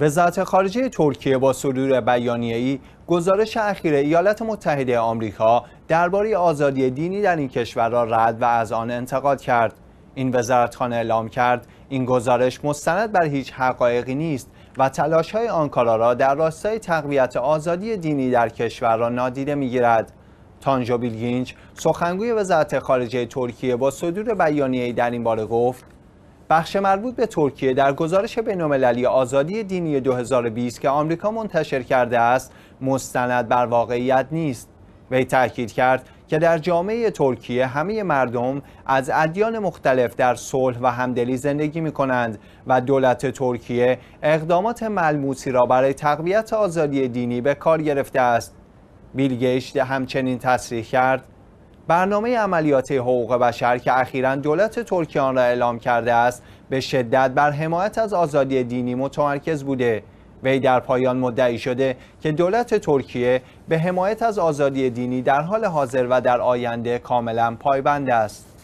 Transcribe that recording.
وزارت خارجه ترکیه با صدور بیانیه‌ای گزارش اخیر ایالات متحده آمریکا درباره آزادی دینی در این کشور را رد و از آن انتقاد کرد. این وزارتخانه اعلام کرد این گزارش مستند بر هیچ حقایقی نیست و تلاش های آنکارا را در راستای تقویت آزادی دینی در کشور را نادیده میگیرد. تانجو بیلگینچ سخنگوی وزارت خارجه ترکیه با صدور ای در این باره گفت بخش مربوط به ترکیه در گزارش بین‌المللی آزادی دینی 2020 که آمریکا منتشر کرده است مستند بر واقعیت نیست وی تاکید کرد که در جامعه ترکیه همه مردم از ادیان مختلف در صلح و همدلی زندگی می کنند و دولت ترکیه اقدامات ملموسی را برای تقویت آزادی دینی به کار گرفته است بیلگشت همچنین تصریح کرد برنامه عملیات حقوق بشر که اخیرا دولت ترکیه آن را اعلام کرده است به شدت بر حمایت از آزادی دینی متمرکز بوده وی در پایان مدعی شده که دولت ترکیه به حمایت از آزادی دینی در حال حاضر و در آینده کاملا پایبند است